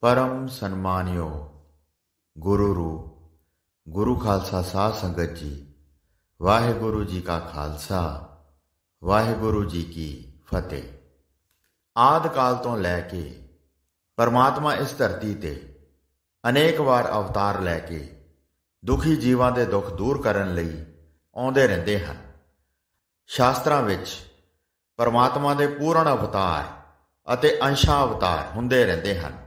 ਪਰਮ ਸਨਮਾਨਿਓ ਗੁਰੂ ਰੂ ਗੁਰੂ ਖਾਲਸਾ ਸਾਧ ਸੰਗਤ ਜੀ ਵਾਹਿਗੁਰੂ ਜੀ ਕਾ ਖਾਲਸਾ ਵਾਹਿਗੁਰੂ ਜੀ ਕੀ ਫਤਿਹ ਆਦ ਕਾਲ ਤੋਂ ਲੈ ਕੇ ਪਰਮਾਤਮਾ ਇਸ ਧਰਤੀ ਤੇ ਅਨੇਕ ਵਾਰ ਅਵਤਾਰ ਲੈ ਕੇ ਦੁਖੀ ਜੀਵਾਂ ਦੇ ਦੁੱਖ ਦੂਰ ਕਰਨ ਲਈ ਆਉਂਦੇ ਰਹਿੰਦੇ ਹਨ ਸ਼ਾਸਤਰਾਂ ਵਿੱਚ ਪਰਮਾਤਮਾ ਦੇ ਪੂਰਨ ਅਵਤਾਰ ਅਤੇ ਅੰਸ਼ਾ ਅਵਤਾਰ ਹੁੰਦੇ ਰਹਿੰਦੇ ਹਨ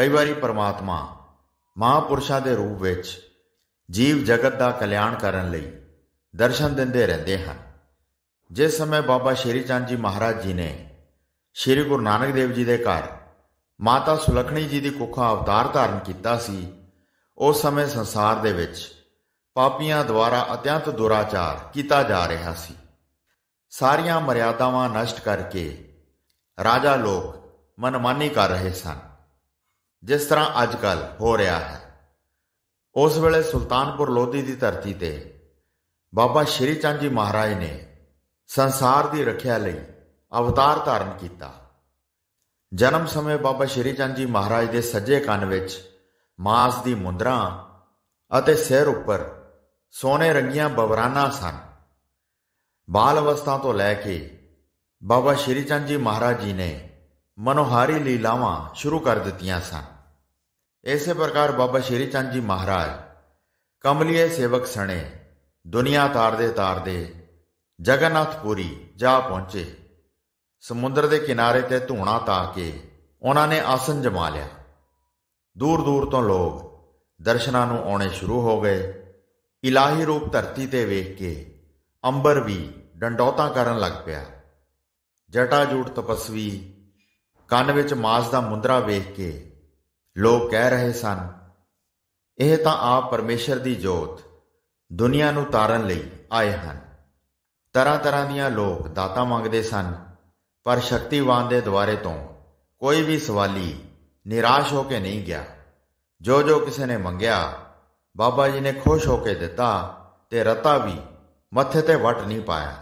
ਕਈ ਵਾਰੀ ਪਰਮਾਤਮਾ ਮਹਾਪੁਰਸ਼ਾਂ ਦੇ ਰੂਪ ਵਿੱਚ ਜੀਵ ਜਗਤ ਦਾ ਕਲਿਆਣ ਕਰਨ ਲਈ ਦਰਸ਼ਨ ਦਿੰਦੇ ਰਹਿੰਦੇ ਹਨ ਜਿਸ ਸਮੇਂ ਬਾਬਾ ਸ਼੍ਰੀ ਚੰਦ ਜੀ ਮਹਾਰਾਜ ਜੀ ਨੇ ਸ਼੍ਰੀ ਗੁਰੂ ਨਾਨਕ ਦੇਵ ਜੀ ਦੇ ਘਰ ਮਾਤਾ ਸੁਲਖਣੀ ਜੀ ਦੀ ਕੁੱਖਾ ਅਵਤਾਰ ਧਾਰਨ ਕੀਤਾ ਸੀ ਉਸ ਸਮੇਂ ਸੰਸਾਰ ਦੇ ਵਿੱਚ ਪਾਪੀਆਂ ਦੁਆਰਾ ਅਤਿਆੰਤ ਦੁਰਾਚਾਰ ਕੀਤਾ ਜਾ ਰਿਹਾ ਸੀ ਸਾਰੀਆਂ ਮਰਿਆਦਾਵਾਂ ਨਸ਼ਟ ਕਰਕੇ ਰਾਜਾ ਲੋਕ ਮਨਮਾਨੀ ਕਰ ਰਹੇ ਸਨ ਜਿਸ ਤਰ੍ਹਾਂ ਅੱਜ ਕੱਲ ਹੋ ਰਿਹਾ ਹੈ ਉਸ ਵੇਲੇ ਸੁਲਤਾਨਪੁਰ ਲੋਧੀ ਦੀ ਧਰਤੀ ਤੇ ਬਾਬਾ ਸ਼੍ਰੀ ਚੰਦ ਜੀ ਮਹਾਰਾਜ ਨੇ ਸੰਸਾਰ ਦੀ ਰੱਖਿਆ ਲਈ ਅਵਤਾਰ ਧਾਰਨ ਕੀਤਾ ਜਨਮ ਸਮੇਂ ਬਾਬਾ ਸ਼੍ਰੀ ਚੰਦ ਜੀ ਮਹਾਰਾਜ ਦੇ ਸੱਜੇ ਕੰਨ ਵਿੱਚ ਮਾਸ ਦੀ ਮੁੰਦਰਾ ਅਤੇ ਸਿਰ ਉੱਪਰ ਸੋਨੇ ਰੰਗੀਆਂ ਬਵਰਾਨਾ ਸਨ ਬਾਲ ਅਵਸਥਾ ਤੋਂ ਲੈ ਕੇ ਬਾਬਾ ਸ਼੍ਰੀ ਚੰਦ ਜੀ ਮਹਾਰਾਜ ਜੀ ਨੇ ਮਨੋਹਾਰੀ ਲੀਲਾਵਾਂ ਸ਼ੁਰੂ ਕਰ ਦਿੱਤੀਆਂ ਸਨ ਇਸੇ ਪ੍ਰਕਾਰ ਬਾਬਾ ਸ਼੍ਰੀ ਚੰਦ ਜੀ ਮਹਾਰਾਜ ਕਮਲੀਏ ਸੇਵਕ ਸਣੇ ਦੁਨੀਆ ਤਾਰਦੇ ਤਾਰਦੇ ਜਗਨਨਾਥਪੁਰੀ ਜਾ ਪਹੁੰਚੇ ਸਮੁੰਦਰ ਦੇ ਕਿਨਾਰੇ ਤੇ ਧੂਣਾ ਤਾ ਕੇ ਉਹਨਾਂ ਨੇ ਆਸਨ ਜਮਾ ਲਿਆ ਦੂਰ ਦੂਰ ਤੋਂ ਲੋਕ ਦਰਸ਼ਨਾਂ ਨੂੰ ਆਉਣੇ ਸ਼ੁਰੂ ਹੋ ਗਏ ਇਲਾਹੀ ਰੂਪ ਧਰਤੀ ਤੇ ਵੇਖ ਕੇ ਅੰਬਰ ਵੀ ਡੰਡੋਤਾ ਕਰਨ ਲੱਗ ਪਿਆ ਜਟਾ ਜੂਟ ਤਪਸਵੀ ਕੰਨ ਵਿੱਚ ਮਾਸ ਦਾ ਮੁੰਦਰਾ ਵੇਖ ਕੇ ਲੋਕ ਕਹਿ ਰਹੇ ਸਨ ਇਹ ਤਾਂ ਆਪ ਪਰਮੇਸ਼ਰ ਦੀ ਜੋਤ ਦੁਨੀਆ ਨੂੰ ਤਾਰਨ ਲਈ ਆਏ ਹਨ ਤਰ੍ਹਾਂ ਤਰ੍ਹਾਂ ਦੀਆਂ ਲੋਕ ਦਾਤਾ ਮੰਗਦੇ ਸਨ ਪਰ ਸ਼ਕਤੀਵਾਨ ਦੇ ਦੁਆਰੇ ਤੋਂ ਕੋਈ ਵੀ ਸਵਾਲੀ ਨਿਰਾਸ਼ ਹੋ ਕੇ ਨਹੀਂ ਗਿਆ ਜੋ ਜੋ ਕਿਸੇ ਨੇ ਮੰਗਿਆ ਬਾਬਾ ਜੀ ਨੇ ਖੁਸ਼ ਹੋ ਕੇ ਦਿੱਤਾ ਤੇ ਰਤਾ ਵੀ ਮੱਥੇ ਤੇ ਵਟ ਨਹੀਂ ਪਾਇਆ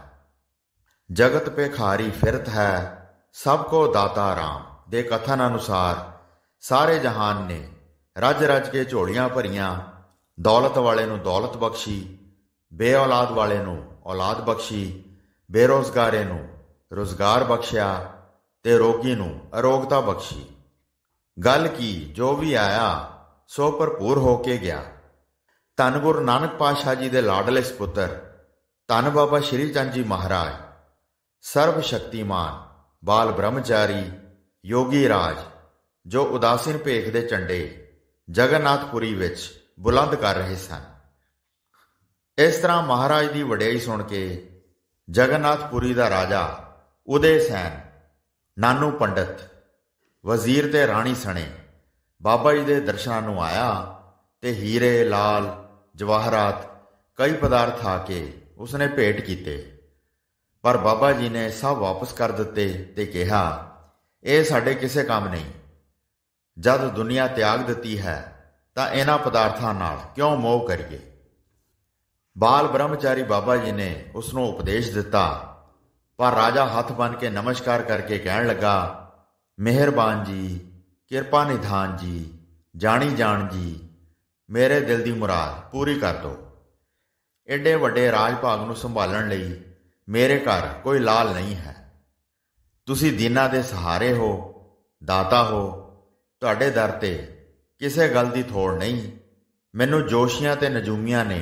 ਜਗਤ ਪੇ ਖਾਰੀ ਫਿਰਤ ਹੈ ਸਭ ਕੋ ਦਾਤਾ RAM ਦੇ ਕਥਨ ਅਨੁਸਾਰ ਸਾਰੇ ਜਹਾਨ ਨੇ ਰਜ ਰਜ ਕੇ ਝੋਲੀਆਂ ਭਰੀਆਂ ਦੌਲਤ ਵਾਲੇ ਨੂੰ ਦੌਲਤ ਬਖਸ਼ੀ ਬੇਔਲਾਦ ਵਾਲੇ ਨੂੰ ਔਲਾਦ ਬਖਸ਼ੀ ਬੇਰੋਜ਼ਗਾਰੇ ਨੂੰ ਰੋਜ਼ਗਾਰ ਬਖਸ਼ਿਆ ਤੇ ਰੋਗੀ ਨੂੰ ਅਰੋਗਤਾ ਬਖਸ਼ੀ ਗੱਲ ਕੀ ਜੋ ਵੀ ਆਇਆ ਸੋ ਭਰਪੂਰ ਹੋ ਕੇ ਗਿਆ ਧੰਨ ਗੁਰੂ ਨਾਨਕ ਪਾਸ਼ਾ ਜੀ ਦੇ ਲਾਡਲੇ ਸੁਪੁੱਤਰ ਧੰਨ ਬਾਬਾ ਸ਼੍ਰੀ ਚੰਦ ਜੀ ਮਹਾਰਾਜ ਸਰਬ ਸ਼ਕਤੀਮਾਨ ਬਾਲ ਬ੍ਰਹਮਚਾਰੀ ਯੋਗੀ ਰਾਜ ਜੋ ਉਦਾਸੀਨ ਭੇਖ ਦੇ ਚੰਡੇ ਜਗਨਨਾਥਪੁਰੀ ਵਿੱਚ ਬੁਲੰਦ ਕਰ ਰਹੇ ਸਨ ਇਸ ਤਰ੍ਹਾਂ ਮਹਾਰਾਜ ਦੀ ਵਡਿਆਈ ਸੁਣ ਕੇ ਜਗਨਨਾਥਪੁਰੀ ਦਾ ਰਾਜਾ ਉਦੇ ਸੈਨ ਨਾਨੂ ਪੰਡਤ ਵਜ਼ੀਰ ਤੇ ਰਾਣੀ ਸਣੇ ਬਾਬਾ ਜੀ ਦੇ ਦਰਸ਼ਨਾਂ ਨੂੰ ਆਇਆ ਤੇ ਹੀਰੇ ਲਾਲ ਜਵਾਹਰਾਤ ਕਈ ਪਦਾਰਥ ਆ ਕੇ ਉਸਨੇ ਭੇਟ ਕੀਤੇ ਪਰ ਬਾਬਾ ਜੀ ਨੇ ਸਭ ਵਾਪਸ ਕਰ ਦਿੱਤੇ ਤੇ ਕਿਹਾ ਇਹ ਸਾਡੇ ਕਿਸੇ ਕੰਮ ਨਹੀਂ ਜਦ ਦੁਨੀਆ ਤਿਆਗ ਦਿੱਤੀ ਹੈ ਤਾਂ ਇਹਨਾਂ ਪਦਾਰਥਾਂ ਨਾਲ ਕਿਉਂ ਮੋਹ ਕਰੀਏ ਬਾਲ ਬ੍ਰਹਮਚਾਰੀ ਬਾਬਾ ਜੀ ਨੇ ਉਸ ਨੂੰ ਉਪਦੇਸ਼ ਦਿੱਤਾ ਪਰ ਰਾਜਾ ਹੱਥ ਬੰਨ ਕੇ ਨਮਸਕਾਰ ਕਰਕੇ ਕਹਿਣ ਲੱਗਾ ਮਿਹਰਬਾਨ ਜੀ ਕਿਰਪਾ ਨਿਧਾਨ ਜੀ ਜਾਣੀ ਜਾਣ ਜੀ ਮੇਰੇ ਦਿਲ ਦੀ ਮੁਰਾਦ ਪੂਰੀ ਕਰ ਦਿਓ ਐਡੇ ਵੱਡੇ ਰਾਜ ਭਾਗ ਨੂੰ ਸੰਭਾਲਣ ਲਈ ਮੇਰੇ ਘਰ ਕੋਈ ਲਾਲ ਨਹੀਂ ਹੈ ਤੁਸੀਂ ਦਿਨਾਂ ਦੇ ਸਹਾਰੇ ਹੋ ਦਾਤਾ ਹੋ ਤੁਹਾਡੇ ਦਰ ਤੇ ਕਿਸੇ ਗੱਲ ਦੀ ਥੋੜ ਨਹੀਂ ਮੈਨੂੰ ਜੋਸ਼ੀਆਂ ਤੇ ਨਜੂਮੀਆਂ ਨੇ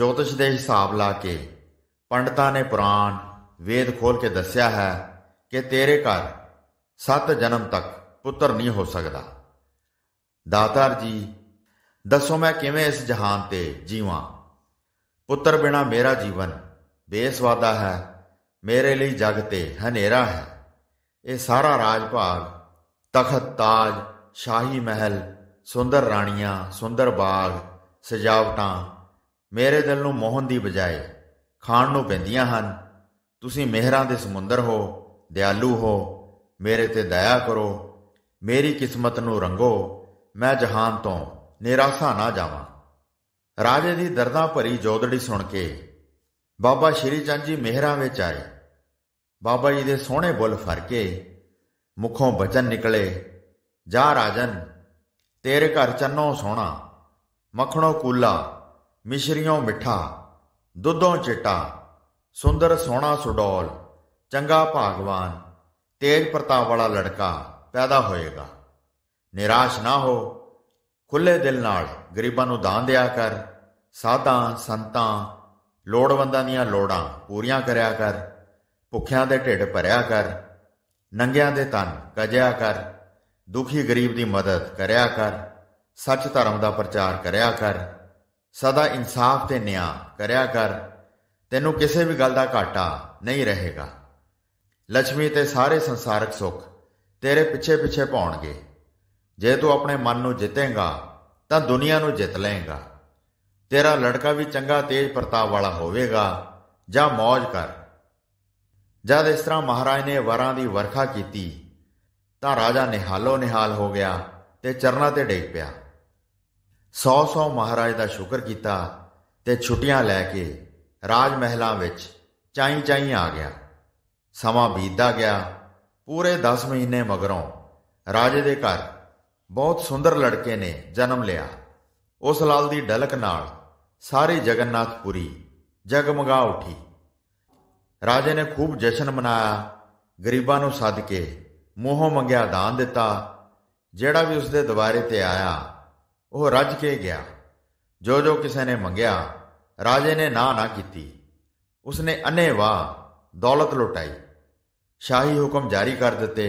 ਜੋਤਿਸ਼ ਦੇ ਹਿਸਾਬ ਲਾ ਕੇ ਪੰਡਤਾਂ ਨੇ ਪੁਰਾਣ ਵੇਦ ਖੋਲ ਕੇ ਦੱਸਿਆ ਹੈ ਕਿ ਤੇਰੇ ਘਰ ਸੱਤ ਜਨਮ ਤੱਕ ਪੁੱਤਰ ਨਹੀਂ ਹੋ ਸਕਦਾ ਦਾਤਾਰ ਜੀ ਦੱਸੋ ਮੈਂ ਕਿਵੇਂ ਇਸ ਜਹਾਨ ਤੇ ਜੀਵਾਂ ਪੁੱਤਰ ਬਿਨਾ ਮੇਰਾ ਜੀਵਨ ਬੇਸਵਾਦਾ ਹੈ ਮੇਰੇ ਲਈ ਜਗ ਤੇ ਹਨੇਰਾ ਹੈ ਇਹ ਸਾਰਾ ਰਾਜ ਭਾਗ ਤਖਤ ਤਾਜ ਸ਼ਾਹੀ ਮਹਿਲ ਸੁੰਦਰ ਰਾਣੀਆਂ ਸੁੰਦਰ ਬਾਗ ਸਜਾਵਟਾਂ ਮੇਰੇ ਦਿਲ ਨੂੰ ਮੋਹਨ ਦੀ ਬਜਾਏ ਖਾਣ ਨੂੰ ਪੈਂਦੀਆਂ ਹਨ ਤੁਸੀਂ ਮਹਿਰਾਂ ਦੇ ਸਮੁੰਦਰ ਹੋ ਦਿਆਲੂ ਹੋ ਮੇਰੇ ਤੇ ਦਇਆ ਕਰੋ ਮੇਰੀ ਕਿਸਮਤ ਨੂੰ ਰੰਗੋ ਮੈਂ ਜਹਾਨ ਤੋਂ ਨਿਰਾਸ਼ਾ ਨਾ ਜਾਵਾਂ ਰਾਜੇ ਦੀ ਦਰਦਾਂ ਭਰੀ ਜੋਦੜੀ ਸੁਣ ਕੇ ਬਾਬਾ ਸ਼੍ਰੀ ਚੰਦ ਜੀ ਮਹਿਰਾਂ ਵਿੱਚ ਆਏ ਬਾਬਾ ਜੀ ਦੇ ਸੋਹਣੇ ਬੁੱਲ ਫਰ ਕੇ ਮੁਖੋਂ ਬਚਨ ਨਿਕਲੇ ਜਾ ਰਾਜਨ ਤੇਰੇ ਘਰ ਚੰਨੋ ਸੋਹਣਾ ਮੱਖਣੋ ਕੂਲਾ ਮਿਸ਼ਰੀਓ ਮਿੱਠਾ ਦੁੱਧੋਂ ਚਿੱਟਾ ਸੁੰਦਰ ਸੋਹਣਾ ਸੁਡੋਲ ਚੰਗਾ ਭਾਗਵਾਨ ਤੇਜ ਪ੍ਰਤਾਪ ਵਾਲਾ ਲੜਕਾ ਪੈਦਾ ਹੋਏਗਾ ਨਿਰਾਸ਼ ਨਾ ਹੋ ਖੁੱਲੇ ਦਿਲ ਨਾਲ ਗਰੀਬਾਂ ਨੂੰ ਦਾਨ ਦਿਆ ਕਰ ਸਾਧਾਂ ਸੰਤਾਂ ਲੋੜਵੰਦਾਂ ਦੀਆਂ ਲੋੜਾਂ ਪੂਰੀਆਂ ਕਰਿਆ ਕਰ ਭੁੱਖਿਆਂ ਦੇ ਢਿੱਡ ਭਰਿਆ ਕਰ ਨੰਗਿਆਂ ਦੇ ਤਨ ਕਜਿਆ ਕਰ ਦੁਖੀ ਗਰੀਬ ਦੀ ਮਦਦ ਕਰਿਆ ਕਰ ਸੱਚ ਧਰਮ ਦਾ ਪ੍ਰਚਾਰ ਕਰਿਆ ਕਰ ਸਦਾ ਇਨਸਾਫ ਤੇ ਨਿਆਂ ਕਰਿਆ ਕਰ ਤੈਨੂੰ ਕਿਸੇ ਵੀ ਗੱਲ ਦਾ ਘਾਟਾ ਨਹੀਂ ਰਹੇਗਾ ਲక్ష్ਮੀ ਤੇ ਸਾਰੇ ਸੰਸਾਰਕ ਸੁੱਖ ਤੇਰੇ ਪਿੱਛੇ ਪਿੱਛੇ ਪਾਉਣਗੇ ਜੇ ਤੂੰ ਆਪਣੇ ਮਨ ਨੂੰ ਜਿੱਤੇਗਾ ਤਾਂ ਦੁਨੀਆ ਨੂੰ ਜਿੱਤ ਲਏਗਾ ਤੇਰਾ ਲੜਕਾ ਵੀ ਚੰਗਾ ਤੇਜ ਪ੍ਰਤਾਪ ਵਾਲਾ ਹੋਵੇਗਾ ਜਾਂ ਮौज ਕਰ ਜਦ ਇਸ ਤਰ੍ਹਾਂ ਮਹਾਰਾਜ ਨੇ ਵਰਾਂ ਦੀ ਵਰਖਾ ਕੀਤੀ ਤਾਂ ਰਾਜਾ ਨਿਹਾਲੋ ਨਿਹਾਲ ਹੋ ਗਿਆ ਤੇ ਚਰਨਾ ਤੇ ਡੇਗ ਪਿਆ ਸੌ ਸੌ ਮਹਾਰਾਜ ਦਾ ਸ਼ੁਕਰ ਕੀਤਾ ਤੇ ਛੁੱਟੀਆਂ ਲੈ ਕੇ ਰਾਜ ਮਹਿਲਾਂ ਵਿੱਚ ਚਾਈ ਚਾਈ ਆ ਗਿਆ ਸਮਾਂ ਬੀਤਦਾ ਗਿਆ ਪੂਰੇ 10 ਮਹੀਨੇ ਮਗਰੋਂ ਰਾਜੇ ਦੇ ਘਰ ਬਹੁਤ ਸੁੰਦਰ ਲੜਕੇ ਨੇ ਜਨਮ ਲਿਆ ਉਸ ਲਾਲ ਦੀ ਡਲਕ ਨਾਲ ਸਾਰੇ ਜਗਨਨਾਥਪੁਰੀ ਜਗਮਗਾ ਉਠੀ ਰਾਜੇ ਨੇ ਖੂਬ ਜਸ਼ਨ ਮਨਾਇਆ ਗਰੀਬਾਂ ਨੂੰ ਸੱਦ ਕੇ ਮੋਹ ਮੰਗਿਆ ਦਾਨ ਦਿੱਤਾ ਜਿਹੜਾ ਵੀ ਉਸਦੇ ਦਵਾਰੇ ਤੇ ਆਇਆ ਉਹ ਰੱਜ ਕੇ ਗਿਆ ਜੋ ਜੋ ਕਿਸੇ ਨੇ ਮੰਗਿਆ ਰਾਜੇ ਨੇ ਨਾ ਨਾ ਕੀਤੀ ਉਸਨੇ ਅਨੇਵਾ ਦੌਲਤ ਲੁਟਾਈ ਸ਼ਾਹੀ ਹੁਕਮ ਜਾਰੀ ਕਰ ਦਿੱਤੇ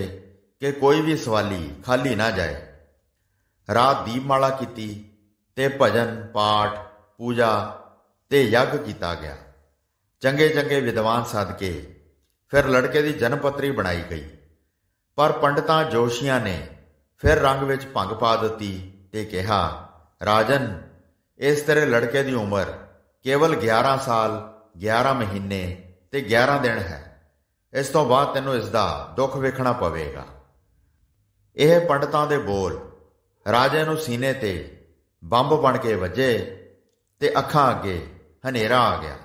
ਕਿ ਕੋਈ ਵੀ ਸਵਾਲੀ ਖਾਲੀ ਨਾ ਜਾਏ ਰਾਤ ਦੀਪਮਾਲਾ ਕੀਤੀ ਤੇ ਭਜਨ ਪਾਠ ਪੂਜਾ ਤੇ ਯੱਗ ਕੀਤਾ ਗਿਆ ਚੰਗੇ ਚੰਗੇ ਵਿਦਵਾਨ ਸਾਧਕੇ ਫਿਰ ਲੜਕੇ ਦੀ ਜਨਮ ਪੱਤਰੀ ਬਣਾਈ ਗਈ ਪਰ ਪੰਡਤਾਂ ਜੋਸ਼ੀਆਂ ਨੇ ਫਿਰ ਰੰਗ ਵਿੱਚ ਭੰਗ ਪਾ ਦਿੱਤੀ ਤੇ ਕਿਹਾ ਰਾਜਨ ਇਸ ਤਰ੍ਹਾਂ ਲੜਕੇ ਦੀ ਉਮਰ ਕੇਵਲ 11 ਸਾਲ 11 ਮਹੀਨੇ ਤੇ 11 ਦਿਨ ਹੈ ਇਸ ਤੋਂ ਬਾਅਦ ਤੈਨੂੰ ਇਸ ਦਾ ਦੁੱਖ ਵੇਖਣਾ ਪਵੇਗਾ ਇਹ ਪੰਡਤਾਂ ਦੇ ਬੋਲ ਰਾਜੇ ਨੂੰ ਸੀਨੇ ਤੇ ਬੰਬ ਬਣ ਕੇ ਵੱਜੇ ਤੇ ਅੱਖਾਂ ਅੱਗੇ ਹਨੇਰਾ ਆ ਗਿਆ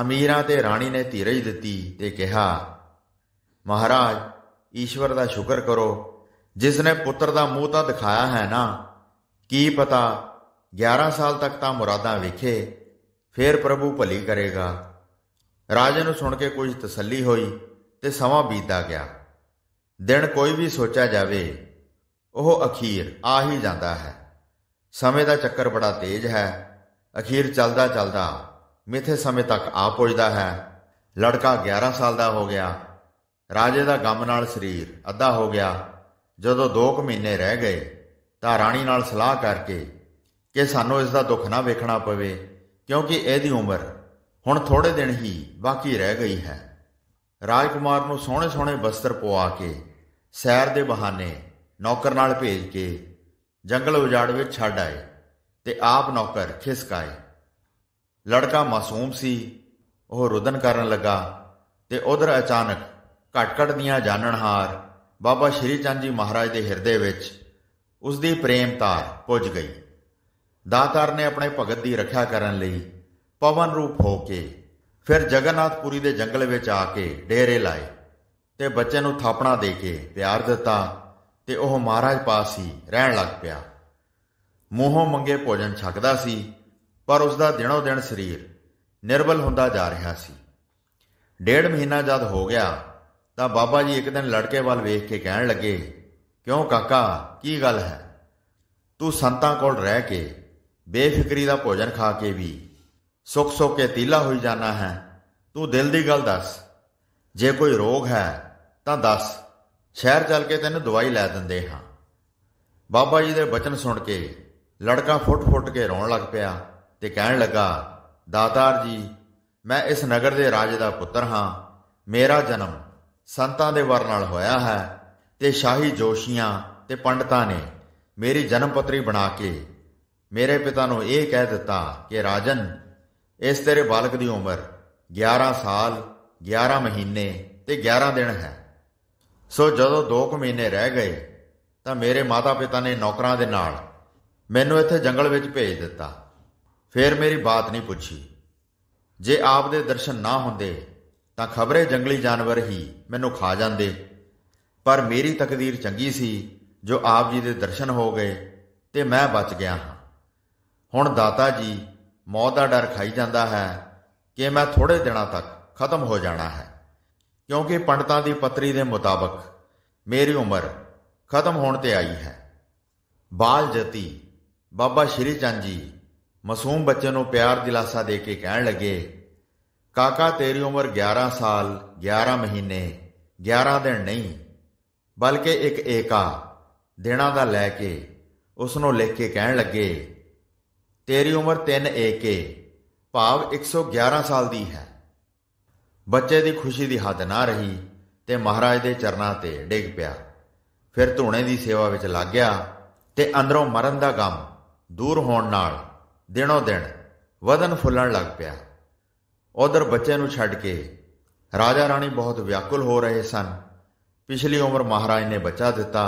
ਅਮੀਰਾਂ ਤੇ ਰਾਣੀ ਨੇ ਧੀਰਜ ਦਿੱਤੀ ਤੇ ਕਿਹਾ ਮਹਾਰਾਜ ਈਸ਼ਵਰ ਦਾ ਸ਼ੁਕਰ ਕਰੋ ਜਿਸ ਨੇ ਪੁੱਤਰ ਦਾ ਮੂੰਹ ਤਾਂ ਦਿਖਾਇਆ ਹੈ ਨਾ ਕੀ ਪਤਾ 11 ਸਾਲ ਤੱਕ ਤਾਂ ਮੁਰਾਦਾਂ ਵੇਖੇ ਫੇਰ ਪ੍ਰਭੂ ਭਲੀ ਕਰੇਗਾ ਰਾਜੇ ਨੂੰ ਸੁਣ ਕੇ ਕੁਝ ਤਸੱਲੀ ਹੋਈ ਤੇ ਸਮਾਂ ਬੀਤਦਾ ਗਿਆ ਦਿਨ ਕੋਈ ਵੀ ਸੋਚਿਆ ਜਾਵੇ ਉਹ ਅਖੀਰ ਆ ਹੀ ਜਾਂਦਾ ਹੈ ਸਮੇਂ ਦਾ ਚੱਕਰ ਬੜਾ ਤੇਜ਼ ਹੈ ਅਖੀਰ ਚੱਲਦਾ ਚੱਲਦਾ ਮਿੱਥੇ ਸਮੇਂ ਤੱਕ ਆ ਪਹੁੰਚਦਾ ਹੈ ਲੜਕਾ 11 ਸਾਲ ਦਾ ਹੋ ਗਿਆ ਰਾਜੇ ਦਾ ਗਮ ਨਾਲ ਸਰੀਰ ਅੱਧਾ ਹੋ ਗਿਆ ਜਦੋਂ 2 ਮਹੀਨੇ ਰਹਿ ਗਏ ਤਾਂ ਰਾਣੀ ਨਾਲ ਸਲਾਹ ਕਰਕੇ ਕਿ ਸਾਨੂੰ ਇਸ ਦਾ ਦੁੱਖ ਨਾ ਵੇਖਣਾ ਪਵੇ ਕਿਉਂਕਿ ਇਹਦੀ ਉਮਰ ਹੁਣ ਥੋੜੇ ਦਿਨ ਹੀ ਬਾਕੀ ਰਹਿ ਗਈ ਹੈ ਰਾਜਕੁਮਾਰ ਨੂੰ ਸੋਹਣੇ ਸੋਹਣੇ ਬਸਤਰ ਪਵਾ ਕੇ ਸੈਰ ਦੇ ਬਹਾਨੇ ਨੌਕਰ ਨਾਲ ਭੇਜ ਕੇ ਜੰਗਲ ਉਜਾੜ ਵਿੱਚ ਛੱਡ ਆਏ ਤੇ ਆਪ ਨੌਕਰ ਖਿਸਕ ਆਏ ਲੜਕਾ ਮਾਸੂਮ ਸੀ ਉਹ ਰੁਦਨ ਕਰਨ ਲੱਗਾ ਤੇ ਉਧਰ ਅਚਾਨਕ ਘਟਕੜ ਦੀਆਂ ਜਾਣਨਹਾਰ ਬਾਬਾ ਸ਼੍ਰੀ ਚੰਦ ਜੀ ਮਹਾਰਾਜ ਦੇ ਹਿਰਦੇ ਵਿੱਚ ਉਸ ਦੀ ਪ੍ਰੇਮ ਤਾਰ ਪੁੱਜ ਗਈ ਦਾਤਾਰ ਨੇ ਆਪਣੇ ਭਗਤ ਦੀ ਰੱਖਿਆ ਕਰਨ ਲਈ ਪਵਨ ਰੂਪ ਹੋ ਕੇ ਫਿਰ ਜਗਨਨਾਥਪੁਰੀ ਦੇ ਜੰਗਲ ਵਿੱਚ ਆ ਕੇ ਡੇਰੇ ਲਾਏ ਤੇ ਬੱਚੇ ਨੂੰ ਥਾਪਣਾ ਦੇ ਕੇ ਪਿਆਰ ਦਿੱਤਾ ਤੇ ਉਹ ਮਹਾਰਾਜ ਪਾਸ ਹੀ ਰਹਿਣ ਲੱਗ ਪਿਆ ਮੂੰਹੋਂ ਮੰਗੇ ਭੋਜਨ ਛਕਦਾ ਸੀ ਪਰ ਉਸ ਦਾ ਦਿਨੋ ਦਿਨ ਸਰੀਰ ਨਿਰਬਲ ਹੁੰਦਾ ਜਾ ਰਿਹਾ ਸੀ ਡੇਢ ਮਹੀਨਾ ਜਦ ਹੋ ਗਿਆ ਤਾਂ ਬਾਬਾ ਜੀ ਇੱਕ ਦਿਨ ਲੜਕੇ ਵੱਲ ਵੇਖ ਕੇ ਕਹਿਣ ਲੱਗੇ ਕਿਉਂ ਕਾਕਾ ਕੀ ਗੱਲ ਹੈ ਤੂੰ ਸੰਤਾਂ ਕੋਲ ਰਹਿ ਕੇ ਬੇਫਿਕਰੀ ਦਾ ਭੋਜਨ ਖਾ ਕੇ ਵੀ ਸੁੱਖ ਸੁੱਖ ਕੇ ਤੀਲਾ ਹੋਈ ਜਾਣਾ ਹੈ ਤੂੰ ਦਿਲ ਦੀ ਗੱਲ ਦੱਸ ਜੇ ਕੋਈ ਰੋਗ ਹੈ ਤਾਂ ਦੱਸ ਸ਼ਹਿਰ ਚੱਲ ਕੇ ਤੈਨੂੰ ਦਵਾਈ ਲੈ ਦਿੰਦੇ ਹਾਂ ਬਾਬਾ ਜੀ ਦੇ ਬਚਨ ਸੁਣ ਕੇ ਲੜਕਾ ਫੁੱਟ-ਫੁੱਟ ਕੇ ਰੋਣ ਲੱਗ ਪਿਆ ਤੇ ਕਹਿਣ ਲੱਗਾ ਦਾਤਾਰ ਜੀ ਮੈਂ ਇਸ ਨਗਰ ਦੇ ਰਾਜੇ ਦਾ ਪੁੱਤਰ ਹਾਂ ਮੇਰਾ ਜਨਮ ਸੰਤਾਂ ਦੇ ਵਰ ਨਾਲ ਹੋਇਆ ਹੈ ਤੇ ਸ਼ਾਹੀ ਜੋਸ਼ੀਆਂ ਤੇ ਪੰਡਤਾਂ ਨੇ ਮੇਰੀ ਜਨਮ ਪੱਤਰੀ ਬਣਾ ਕੇ ਮੇਰੇ ਪਿਤਾ ਨੂੰ ਇਹ ਕਹਿ ਦਿੱਤਾ ਕਿ ਰਾਜਨ ਇਸ ਤੇਰੇ ਬਾਲਕ ਦੀ ਉਮਰ 11 ਸਾਲ 11 ਮਹੀਨੇ ਤੇ 11 ਦਿਨ ਹੈ ਸੋ ਜਦੋਂ 2 ਕੁ ਮਹੀਨੇ ਰਹਿ ਗਏ ਤਾਂ ਮੇਰੇ ਮਾਤਾ-ਪਿਤਾ ਨੇ ਨੌਕਰਾਂ ਦੇ ਨਾਲ ਮੈਨੂੰ ਇੱਥੇ ਜੰਗਲ ਵਿੱਚ ਭੇਜ ਦਿੱਤਾ ਫੇਰ ਮੇਰੀ ਬਾਤ ਨਹੀਂ ਪੁੱਛੀ ਜੇ ਆਪ ਦੇ ਦਰਸ਼ਨ ਨਾ ਹੁੰਦੇ ਤਾਂ ਖਬਰੇ ਜੰਗਲੀ ਜਾਨਵਰ ਹੀ ਮੈਨੂੰ ਖਾ ਜਾਂਦੇ ਪਰ ਮੇਰੀ ਤਕਦੀਰ ਚੰਗੀ ਸੀ ਜੋ ਆਪ ਜੀ ਦੇ ਦਰਸ਼ਨ ਹੋ ਗਏ ਤੇ ਮੈਂ ਬਚ ਗਿਆ ਹਾਂ ਹੁਣ ਦਾਤਾ ਜੀ ਮੌਤ ਦਾ ਡਰ ਖਾਈ ਜਾਂਦਾ ਹੈ ਕਿ ਮੈਂ ਥੋੜੇ ਦਿਨਾਂ ਤੱਕ ਖਤਮ ਹੋ ਜਾਣਾ ਹੈ ਕਿਉਂਕਿ ਪੰਡਤਾਂ ਦੀ ਪਤਰੀ ਦੇ ਮੁਤਾਬਕ ਮੇਰੀ ਉਮਰ ਖਤਮ ਹੋਣ ਤੇ ਆਈ ਹੈ ਬਾਲ ਜਤੀ ਬਾਬਾ ਸ਼੍ਰੀ ਚੰਦ ਜੀ ਮਾਸੂਮ ਬੱਚੇ ਨੂੰ ਪਿਆਰ ਦਿਲਾਸਾ ਦੇ ਕੇ ਕਹਿਣ ਲੱਗੇ ਕਾਕਾ ਤੇਰੀ ਉਮਰ 11 ਸਾਲ 11 ਮਹੀਨੇ 11 ਦਿਨ ਨਹੀਂ ਬਲਕਿ ਇੱਕ ਏਕਾ ਦਿਨਾਂ ਦਾ ਲੈ ਕੇ ਉਸ ਨੂੰ ਲਿਖ ਕੇ ਕਹਿਣ ਲੱਗੇ ਤੇਰੀ ਉਮਰ 3 ਏਕੇ ਭਾਵ 111 ਸਾਲ ਦੀ ਹੈ ਬੱਚੇ ਦੀ ਖੁਸ਼ੀ ਦੀ ਹੱਦ ਨਾ ਰਹੀ ਤੇ ਮਹਾਰਾਜ ਦੇ ਚਰਨਾਂ ਤੇ ਡਿੱਗ ਪਿਆ ਫਿਰ ਧੂਣੇ ਦੀ ਸੇਵਾ ਵਿੱਚ ਲੱਗ ਗਿਆ ਤੇ ਅੰਦਰੋਂ ਮਰਨ ਦਾ ਗਮ ਦੂਰ ਹੋਣ ਨਾਲ ਦਿਨੋ ਦਿਨ ਵਧਨ ਫੁੱਲਣ ਲੱਗ ਪਿਆ ਉਧਰ ਬੱਚੇ ਨੂੰ ਛੱਡ ਕੇ ਰਾਜਾ ਰਾਣੀ ਬਹੁਤ ਵਿਆਕੁਲ ਹੋ ਰਹੇ ਸਨ ਪਿਛਲੀ ਉਮਰ ਮਹਾਰਾਜ ਨੇ ਬਚਾ ਦਿੱਤਾ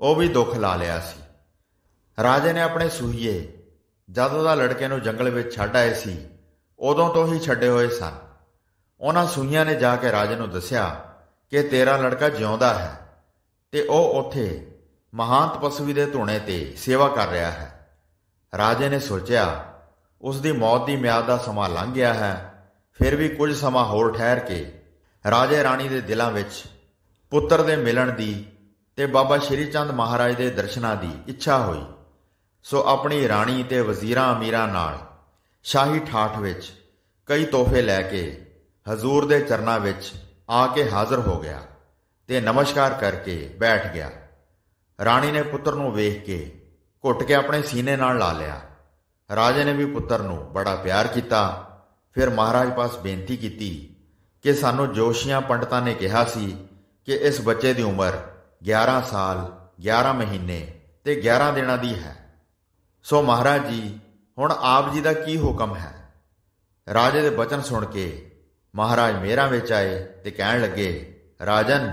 ਉਹ ਵੀ ਦੁੱਖ ਲਾ ਲਿਆ ਸੀ ਰਾਜੇ ਨੇ ਆਪਣੇ ਸੂਹੀਏ ਜਦੋਂ ਦਾ ਲੜਕੇ ਨੂੰ ਜੰਗਲ ਵਿੱਚ ਛੱਡ ਆਏ ਸੀ ਉਦੋਂ ਤੋਂ ਹੀ ਛੱਡੇ ਹੋਏ ਸਨ ਉਹਨਾਂ ਸੂਈਆਂ ਨੇ ਜਾ ਕੇ ਰਾਜੇ ਨੂੰ ਦੱਸਿਆ ਕਿ ਤੇਰਾ ਲੜਕਾ ਜਿਉਂਦਾ ਹੈ ਤੇ ਉਹ ਉੱਥੇ ਮਹਾਨ ਤਪਸਵੀ ਦੇ ਧੂਣੇ ਤੇ ਸੇਵਾ ਕਰ ਰਿਹਾ ਹੈ ਰਾਜੇ ਨੇ ਸੋਚਿਆ ਉਸ ਦੀ ਮੌਤ ਦੀ ਮਿਆਦ ਦਾ ਸਮਾਂ ਲੰਘ ਗਿਆ ਹੈ ਫਿਰ ਵੀ ਕੁਝ ਸਮਾਂ ਹੋਰ ਠਹਿਰ ਕੇ ਰਾਜੇ ਰਾਣੀ ਦੇ ਦਿਲਾਂ ਵਿੱਚ ਪੁੱਤਰ ਦੇ ਮਿਲਣ ਦੀ ਤੇ ਬਾਬਾ ਸ਼੍ਰੀ ਚੰਦ ਮਹਾਰਾਜ ਦੇ ਦਰਸ਼ਨਾਂ ਦੀ ਇੱਛਾ ਹੋਈ ਸੋ ਆਪਣੀ ਰਾਣੀ ਤੇ ਵਜ਼ੀਰਾਂ ਅਮੀਰਾਂ ਨਾਲ ਸ਼ਾਹੀ ਠਾਠ ਵਿੱਚ ਕਈ ਤੋਹਫੇ ਲੈ ਕੇ ਹਜ਼ੂਰ ਦੇ ਚਰਨਾਂ ਵਿੱਚ ਆ ਕੇ ਹਾਜ਼ਰ ਹੋ ਗਿਆ ਤੇ ਨਮਸਕਾਰ ਕਰਕੇ ਬੈਠ ਗਿਆ ਰਾਣੀ ਨੇ ਪੁੱਤਰ ਨੂੰ ਵੇਖ ਕੇ ਘੁੱਟ ਕੇ ਆਪਣੇ ਸੀਨੇ ਨਾਲ ਲਾ ਲਿਆ ਰਾਜੇ ਨੇ ਵੀ ਪੁੱਤਰ ਨੂੰ ਬੜਾ ਪਿਆਰ ਕੀਤਾ ਫਿਰ ਮਹਾਰਾਜ ਪਾਸ ਬੇਨਤੀ ਕੀਤੀ ਕਿ ਸਾਨੂੰ ਜੋਸ਼ੀਆਂ ਪੰਡਤਾਂ ਨੇ ਕਿਹਾ ਸੀ ਕਿ ਇਸ ਬੱਚੇ ਦੀ ਉਮਰ 11 ਸਾਲ 11 ਮਹੀਨੇ ਤੇ 11 ਦਿਨਾਂ ਦੀ ਹੈ ਸੋ ਮਹਾਰਾਜ ਜੀ ਹੁਣ ਆਪ ਜੀ ਦਾ ਕੀ ਹੁਕਮ ਹੈ ਰਾਜੇ ਦੇ ਬਚਨ ਸੁਣ ਕੇ ਮਹਾਰਾਜ ਮੇਰਾ ਵਿੱਚ ਆਏ ਤੇ ਕਹਿਣ ਲੱਗੇ ਰਾਜਨ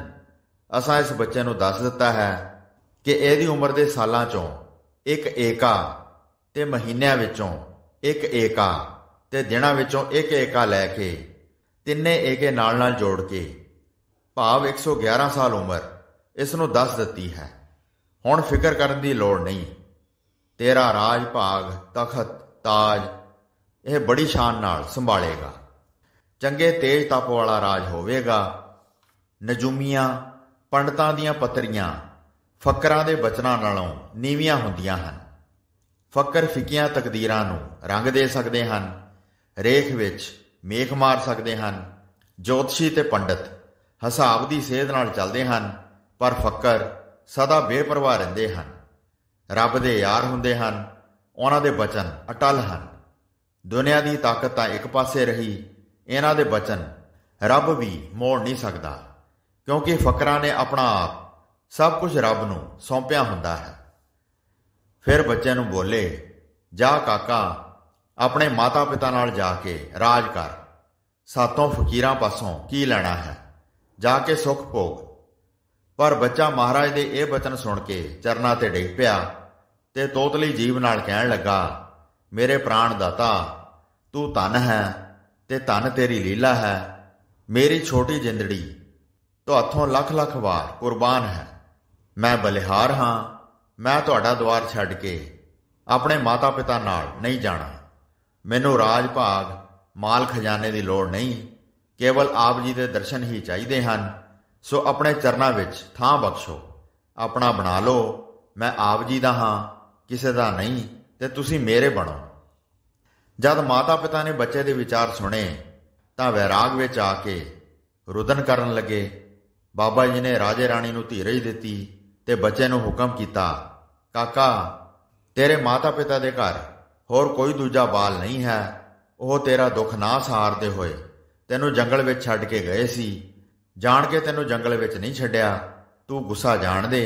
ਅਸਾਂ ਇਸ ਬੱਚੇ ਨੂੰ ਦੱਸ ਦਿੱਤਾ ਹੈ ਕਿ ਇਹਦੀ ਉਮਰ ਦੇ ਸਾਲਾਂ ਚੋਂ ਇੱਕ ਏਕਾ ਤੇ ਮਹੀਨਿਆਂ ਵਿੱਚੋਂ ਇੱਕ ਏਕਾ ਤੇ ਦਿਨਾਂ ਵਿੱਚੋਂ ਇੱਕ ਏਕਾ ਲੈ ਕੇ ਤਿੰਨੇ ਏਕੇ ਨਾਲ ਨਾਲ ਜੋੜ ਕੇ ਭਾਵ 111 ਸਾਲ ਉਮਰ ਇਸ ਨੂੰ ਦੱਸ ਦਿੱਤੀ ਹੈ ਹੁਣ ਫਿਕਰ ਕਰਨ ਦੀ ਲੋੜ ਨਹੀਂ ਤੇਰਾ ਰਾਜ ਭਾਗ ਤਖਤ ਤਾਜ ਇਹ ਬੜੀ ਸ਼ਾਨ ਨਾਲ ਸੰਭਾਲੇਗਾ ਚੰਗੇ ਤੇਜ ਤਪ ਵਾਲਾ ਰਾਜ ਹੋਵੇਗਾ ਨਜੂਮੀਆਂ ਪੰਡਤਾਂ ਦੀਆਂ ਪਤਰੀਆਂ ਫਕਰਾਂ ਦੇ ਬਚਨਾਂ ਨਾਲੋਂ ਨੀਵੀਆਂ ਹੁੰਦੀਆਂ ਹਨ ਫਕਰ ਫਿੱਕੀਆਂ ਤਕਦੀਰਾਂ ਨੂੰ ਰੰਗ ਦੇ ਸਕਦੇ ਹਨ ਰੇਖ ਵਿੱਚ ਮੇਖ ਮਾਰ ਸਕਦੇ ਹਨ ਜੋਤਸ਼ੀ ਤੇ ਪੰਡਤ ਹਿਸਾਬ ਦੀ ਸੇਧ ਨਾਲ ਚੱਲਦੇ ਹਨ ਪਰ ਫਕਰ ਸਦਾ ਬੇਪਰਵਾਹ ਰਹਿੰਦੇ ਹਨ ਰੱਬ ਦੇ ਯਾਰ ਹੁੰਦੇ ਹਨ ਉਹਨਾਂ ਦੇ ਬਚਨ ਅਟਲ ਹਨ ਦੁਨੀਆ ਦੀ ਤਾਕਤ ਤਾਂ ਇੱਕ ਪਾਸੇ ਰਹੀ ਇਹਨਾਂ ਦੇ ਬਚਨ ਰੱਬ ਵੀ ਮੋੜ ਨਹੀਂ ਸਕਦਾ ਕਿਉਂਕਿ ਫਕਰਾਂ ਨੇ ਆਪਣਾ ਆਪ ਸਭ ਕੁਝ ਰੱਬ ਨੂੰ ਸੌਂਪਿਆ ਹੁੰਦਾ ਹੈ ਫਿਰ ਬੱਚੇ ਨੂੰ ਬੋਲੇ ਜਾ ਕਾਕਾ ਆਪਣੇ ਮਾਤਾ-ਪਿਤਾ ਨਾਲ ਜਾ ਕੇ ਰਾਜ ਕਰ ਸਾਤੋਂ ਫਕੀਰਾਂ ਪਾਸੋਂ ਕੀ ਲੈਣਾ ਹੈ ਜਾ ਕੇ ਸੁਖ ਭੋਗ ਪਰ ਬੱਚਾ ਮਹਾਰਾਜ ਦੇ ਇਹ ਬਚਨ ਸੁਣ ਕੇ ਚਰਨਾ ਤੇ ਡਿੱਗ ਪਿਆ ਤੇ ਤੋਤਲੀ ਜੀਵ ਨਾਲ ਕਹਿਣ ਲੱਗਾ ਮੇਰੇ ਪ੍ਰਾਣ ਦਾਤਾ ਤੂੰ ਧਨ ਹੈ ਤੇ ਧਨ ਤੇਰੀ ਲੀਲਾ ਹੈ ਮੇਰੀ ਛੋਟੀ ਜਿੰਦੜੀ ਤੋ ਹੱਥੋਂ ਲੱਖ ਲੱਖ ਵਾਰ ਕੁਰਬਾਨ ਹੈ ਮੈਂ ਬਲਿਹਾਰ ਹਾਂ ਮੈਂ ਤੁਹਾਡਾ ਦਵਾਰ ਛੱਡ ਕੇ ਆਪਣੇ ਮਾਤਾ-ਪਿਤਾ ਨਾਲ ਨਹੀਂ ਜਾਣਾ ਮੈਨੂੰ ਰਾਜ ਭਾਗ ਮਾਲ ਖਜ਼ਾਨੇ ਦੀ ਲੋੜ ਨਹੀਂ ਕੇਵਲ ਆਪ ਜੀ ਦੇ ਦਰਸ਼ਨ ਹੀ ਚਾਹੀਦੇ ਹਨ ਸੋ ਆਪਣੇ ਚਰਨਾਂ ਵਿੱਚ ਥਾਂ ਬਖਸ਼ੋ ਆਪਣਾ ਬਣਾ ਲਓ ਮੈਂ ਆਪ ਜੀ ਦਾ ਹਾਂ ਕਿਸੇ ਦਾ ਨਹੀਂ ਤੇ ਤੁਸੀਂ ਮੇਰੇ ਬਣੋ ਜਦ ਮਾਤਾ ਪਿਤਾ ਨੇ ਬੱਚੇ ਦੇ ਵਿਚਾਰ ਸੁਣੇ ਤਾਂ ਵੈਰਾਗ ਵਿੱਚ ਆ ਕੇ ਰੁਦਨ ਕਰਨ ਲੱਗੇ ਬਾਬਾ ਜੀ ਨੇ ਰਾਜੇ ਰਾਣੀ ਨੂੰ ਧੀਰਜ ਦਿੱਤੀ ਤੇ ਬੱਚੇ ਨੂੰ ਹੁਕਮ ਕੀਤਾ ਕਾਕਾ ਤੇਰੇ ਮਾਤਾ ਪਿਤਾ ਦੇ ਘਰ ਹੋਰ ਕੋਈ ਦੂਜਾ ਬਾਲ ਨਹੀਂ ਹੈ ਉਹ ਤੇਰਾ ਦੁੱਖ ਨਾ ਸਹਾਰਦੇ ਹੋਏ ਤੈਨੂੰ ਜੰਗਲ ਵਿੱਚ ਛੱਡ ਕੇ ਗਏ ਸੀ ਜਾਣ ਕੇ ਤੈਨੂੰ ਜੰਗਲ ਵਿੱਚ ਨਹੀਂ ਛੱਡਿਆ ਤੂੰ ਗੁੱਸਾ ਜਾਣ ਦੇ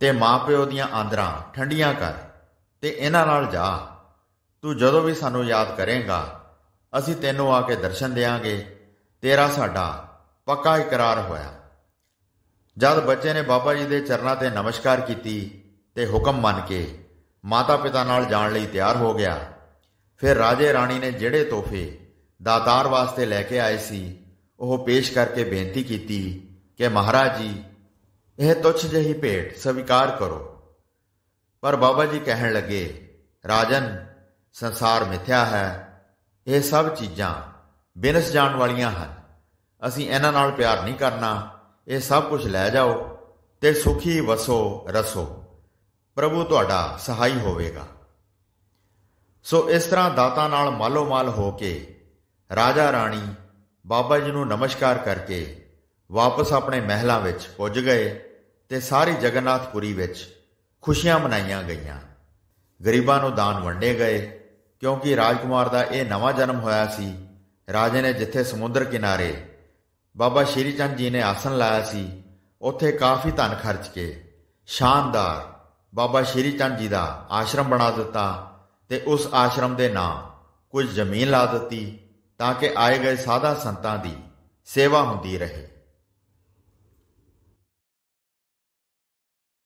ਤੇ ਮਾਪਿਓ ਦੀਆਂ ਆਂਦਰਾਂ ਠੰਡੀਆਂ ਕਰ ਤੇ ਇਹਨਾਂ ਨਾਲ ਜਾ ਤੂੰ ਜਦੋਂ ਵੀ ਸਾਨੂੰ ਯਾਦ ਕਰੇਂਗਾ ਅਸੀਂ ਤੈਨੂੰ ਆ ਕੇ ਦਰਸ਼ਨ ਦੇਾਂਗੇ ਤੇਰਾ ਸਾਡਾ ਪੱਕਾ ਇਕਰਾਰ ਹੋਇਆ ਜਦ ਬੱਚੇ ਨੇ ਬਾਬਾ ਜੀ ਦੇ ਚਰਨਾਂ ਤੇ ਨਮਸਕਾਰ ਕੀਤੀ ਤੇ ਹੁਕਮ ਮੰਨ ਕੇ ਮਾਤਾ-ਪਿਤਾ ਨਾਲ ਜਾਣ ਲਈ ਤਿਆਰ ਹੋ ਗਿਆ ਫਿਰ ਰਾਜੇ ਰਾਣੀ ਨੇ ਜਿਹੜੇ ਤੋਹਫੇ ਦਾਤਾਰ ਵਾਸਤੇ ਲੈ ਕੇ ਆਏ ਸੀ ਉਹ ਪੇਸ਼ ਕਰਕੇ ਬੇਨਤੀ ਕੀਤੀ ਕਿ ਮਹਾਰਾਜ ਜੀ ਇਹ ਤੁਛ ਜਹੀ ਭੇਟ ਸਵੀਕਾਰ ਕਰੋ ਪਰ ਬਾਬਾ ਜੀ ਕਹਿਣ ਲੱਗੇ ਰਾਜਨ ਸੰਸਾਰ ਮਿੱਥਿਆ ਹੈ ਇਹ ਸਭ ਚੀਜ਼ਾਂ ਬਿਨਸ ਜਾਣ ਵਾਲੀਆਂ ਹਨ ਅਸੀਂ ਇਹਨਾਂ ਨਾਲ ਪਿਆਰ ਨਹੀਂ ਕਰਨਾ ਇਹ ਸਭ ਕੁਝ ਲੈ ਜਾਓ ਤੇ ਸੁਖੀ ਵਸੋ ਰਸੋ ਪ੍ਰਭੂ ਤੁਹਾਡਾ ਸਹਾਈ ਹੋਵੇਗਾ ਸੋ ਇਸ ਤਰ੍ਹਾਂ ਦਾਤਾ ਨਾਲ ਮਾਲੋ ਮਾਲ ਹੋ ਕੇ ਰਾਜਾ ਰਾਣੀ ਬਾਬਾ ਜੀ ਨੂੰ ਨਮਸਕਾਰ ਕਰਕੇ ਵਾਪਸ ਆਪਣੇ ਮਹਿਲਾਂ ਵਿੱਚ ਪੁੱਜ ਗਏ ਤੇ ਸਾਰੀ ਜਗਨਨਾਥਪੁਰੀ ਵਿੱਚ ਖੁਸ਼ੀਆਂ ਮਨਾਈਆਂ ਗਈਆਂ ਗਰੀਬਾਂ ਨੂੰ ਦਾਨ ਵੰਡੇ ਗਏ ਕਿਉਂਕਿ ਰਾਜਕੁਮਾਰ ਦਾ ਇਹ ਨਵਾਂ ਜਨਮ ਹੋਇਆ ਸੀ ਰਾਜੇ ਨੇ ਜਿੱਥੇ ਸਮੁੰਦਰ ਕਿਨਾਰੇ ਬਾਬਾ ਸ਼੍ਰੀ ਚੰਦ ਜੀ ਨੇ ਆਸਨ ਲਾਇਆ ਸੀ ਉੱਥੇ ਕਾਫੀ ਧਨ ਖਰਚ ਕੇ ਸ਼ਾਨਦਾਰ ਬਾਬਾ ਸ਼੍ਰੀ ਚੰਦ ਜੀ ਦਾ ਆਸ਼ਰਮ ਬਣਾ ਦਿੱਤਾ ਤੇ ਉਸ ਆਸ਼ਰਮ ਦੇ ਨਾਂ ਕੁਝ ਜ਼ਮੀਨ ਲਾ ਦਿੱਤੀ ਤਾਂ ਕਿ ਆਏ ਗਏ ਸਾਧਾ ਸੰਤਾਂ ਦੀ ਸੇਵਾ ਹੁੰਦੀ ਰਹੇ